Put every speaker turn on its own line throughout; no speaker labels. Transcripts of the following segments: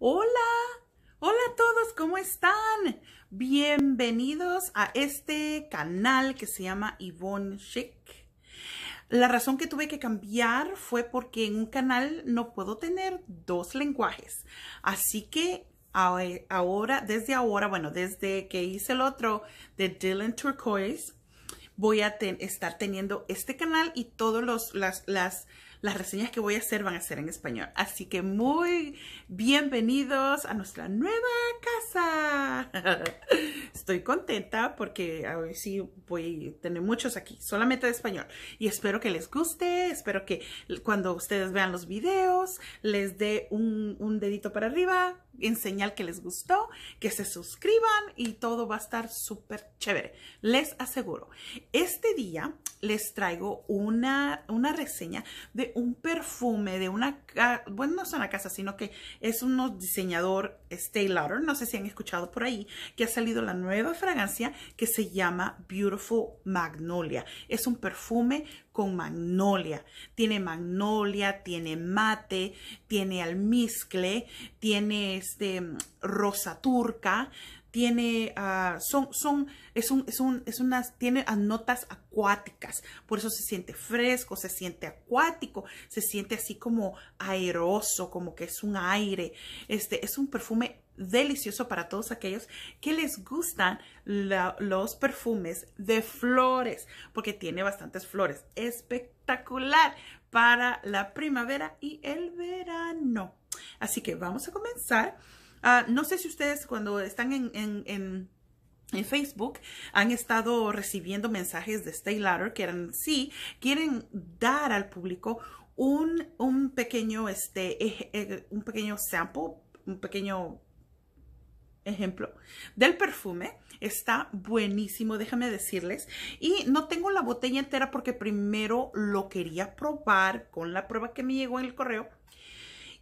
Hola, hola a todos, ¿cómo están? Bienvenidos a este canal que se llama Yvonne Chic. La razón que tuve que cambiar fue porque en un canal no puedo tener dos lenguajes. Así que ahora, desde ahora, bueno, desde que hice el otro de Dylan Turquoise, voy a estar teniendo este canal y todos los, las las reseñas que voy a hacer van a ser en español. Así que muy bienvenidos a nuestra nueva casa. Estoy contenta porque hoy sí voy a tener muchos aquí, solamente de español. Y espero que les guste, espero que cuando ustedes vean los videos les dé un, un dedito para arriba, en señal que les gustó, que se suscriban y todo va a estar súper chévere. Les aseguro, este día les traigo una, una reseña de un perfume, de una, bueno, no es una casa, sino que es un diseñador, Stay Lauder, no sé si han escuchado por ahí, que ha salido la nueva fragancia que se llama Beautiful Magnolia. Es un perfume con magnolia. Tiene magnolia, tiene mate, tiene almizcle, tiene este rosa turca, tiene, ah, son, es notas acuáticas, por eso se siente fresco, se siente acuático, se siente así como aeroso, como que es un aire, este, es un perfume delicioso para todos aquellos que les gustan los perfumes de flores, porque tiene bastantes flores, espectacular para la primavera y el verano. Así que vamos a comenzar Ah, no sé si ustedes cuando están en, Facebook han estado recibiendo mensajes de Stay Ladder que eran, sí, quieren dar al público un, un pequeño, este, eh, un pequeño sample, un pequeño ejemplo del perfume. Está buenísimo, déjame decirles. Y no tengo la botella entera porque primero lo quería probar con la prueba que me llegó en el correo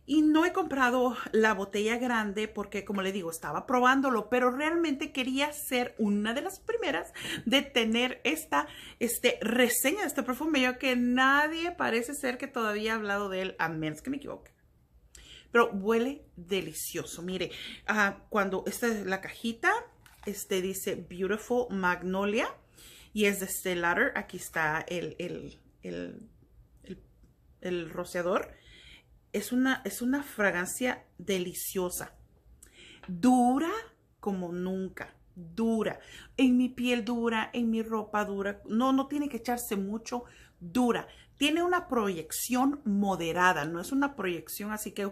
y no he comprado la botella grande porque, como le digo, estaba probándolo, pero realmente quería ser una de las primeras de tener esta este, reseña de este perfume, yo que nadie parece ser que todavía ha hablado de él, a menos que me equivoque. Pero huele delicioso. Mire, ah, cuando esta es la cajita, este dice Beautiful Magnolia y es de este Aquí está el, el, el rociador es una, es una fragancia deliciosa. Dura como nunca. Dura. En mi piel dura, en mi ropa dura. No, no tiene que echarse mucho. Dura. Tiene una proyección moderada. No es una proyección así que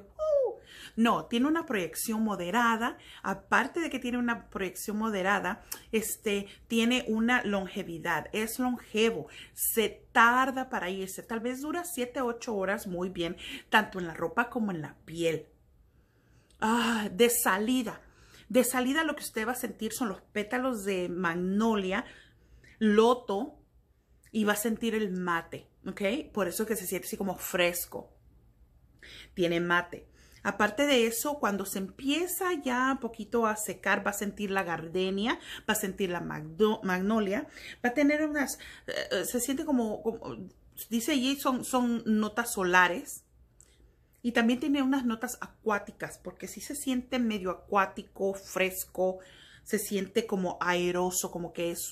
no, tiene una proyección moderada. Aparte de que tiene una proyección moderada, este, tiene una longevidad. Es longevo. Se tarda para irse. Tal vez dura 7, 8 horas muy bien, tanto en la ropa como en la piel. Ah, de salida. De salida lo que usted va a sentir son los pétalos de magnolia, loto y va a sentir el mate, ¿ok? Por eso que se siente así como fresco. Tiene mate. Aparte de eso, cuando se empieza ya un poquito a secar, va a sentir la gardenia, va a sentir la magnolia, va a tener unas, eh, eh, se siente como, dice allí, son, notas solares. Y también tiene unas notas acuáticas, porque sí se siente medio acuático, fresco, se siente como aeroso, como que es,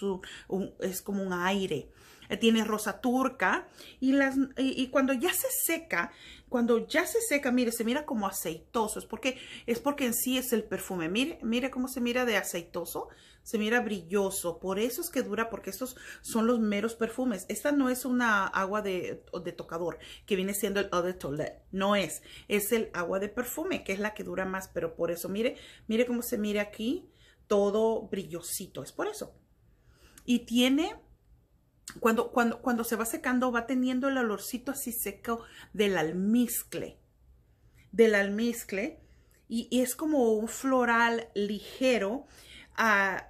es como un aire. Eh, tiene rosa turca y, las, y, cuando ya se seca, cuando ya se seca, mire, se mira como aceitoso, es porque, es porque en sí es el perfume, mire, mire cómo se mira de aceitoso, se mira brilloso, por eso es que dura, porque estos son los meros perfumes, esta no es una agua de, de tocador, que viene siendo el eau de toilette, no es, es el agua de perfume, que es la que dura más, pero por eso, mire, mire cómo se mira aquí, todo brillosito, es por eso. Y tiene cuando, cuando, cuando se va secando, va teniendo el olorcito así seco del almizcle. Del almizcle. Y, es como un floral ligero. Ah,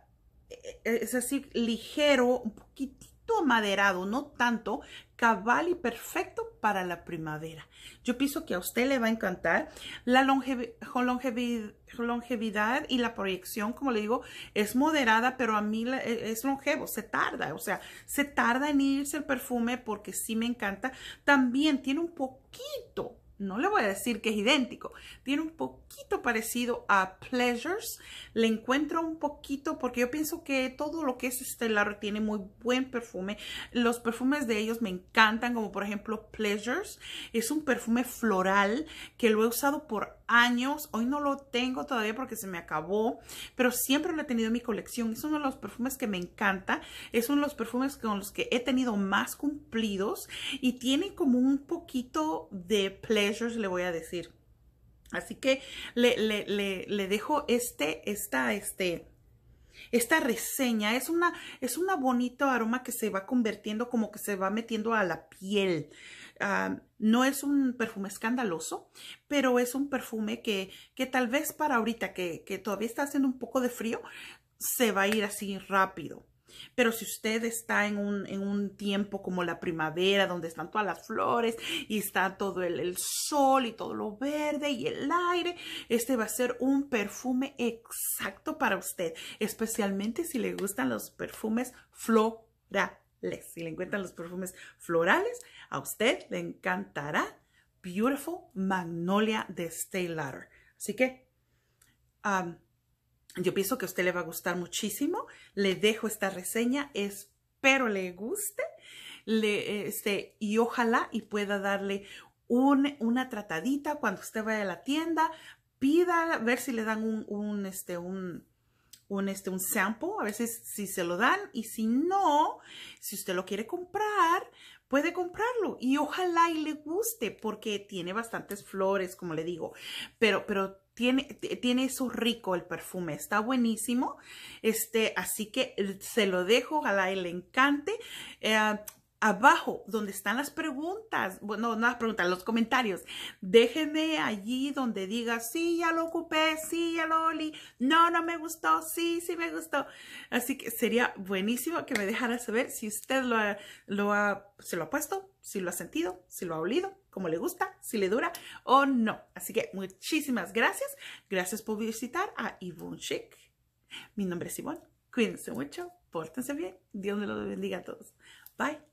e, e, es así, ligero, un poquitito maderado, no tanto, cabal y perfecto para la primavera. Yo pienso que a usted le va a encantar. La longevidad y la proyección, como le digo, es moderada, pero a mí e, es longevo, se tarda, o sea, se tarda en irse el perfume porque sí me encanta. También tiene un poquito no le voy a decir que es idéntico, tiene un poquito parecido a Pleasures, le encuentro un poquito porque yo pienso que todo lo que es Estelar tiene muy buen perfume, los perfumes de ellos me encantan, como por ejemplo Pleasures, es un perfume floral que lo he usado por años. Hoy no lo tengo todavía porque se me acabó, pero siempre lo he tenido en mi colección. Es uno de los perfumes que me encanta. Es uno de los perfumes con los que he tenido más cumplidos y tiene como un poquito de pleasures, le voy a decir. Así que le, le, le, le dejo este, esta, este, esta reseña es una, es una bonito aroma que se va convirtiendo como que se va metiendo a la piel. Ah, no es un perfume escandaloso, pero es un perfume que, que tal vez para ahorita que, que todavía está haciendo un poco de frío, se va a ir así rápido. Pero si usted está en un, tiempo como la primavera, donde están todas las flores y está todo el, sol y todo lo verde y el aire, este va a ser un perfume exacto para usted, especialmente si le gustan los perfumes florales. Si le encuentran los perfumes florales, a usted le encantará Beautiful Magnolia de Stay Ladder. Así que um, yo pienso que a usted le va a gustar muchísimo. Le dejo esta reseña. Espero le guste. Le, este, y ojalá y pueda darle una tratadita cuando usted vaya a la tienda. Pida, ver si le dan un, este, un, este, un sample. A veces si se lo dan. Y si no, si usted lo quiere comprar, puede comprarlo y ojalá y le guste porque tiene bastantes flores, como le digo, pero, pero tiene, tiene eso rico el perfume, está buenísimo, este, así que se lo dejo, ojalá y le encante. Eh, abajo donde están las preguntas, bueno, no las preguntas, los comentarios. Déjenme allí donde diga, sí, ya lo ocupé, sí, ya lo olí, no, no me gustó, sí, sí me gustó. Así que sería buenísimo que me dejara saber si usted lo lo se lo ha puesto, si lo ha sentido, si lo ha olido, como le gusta, si le dura o no. Así que muchísimas gracias. Gracias por visitar a Yvonne Chic. Mi nombre es Yvonne. Cuídense mucho, pórtense bien. Dios me los bendiga a todos. Bye.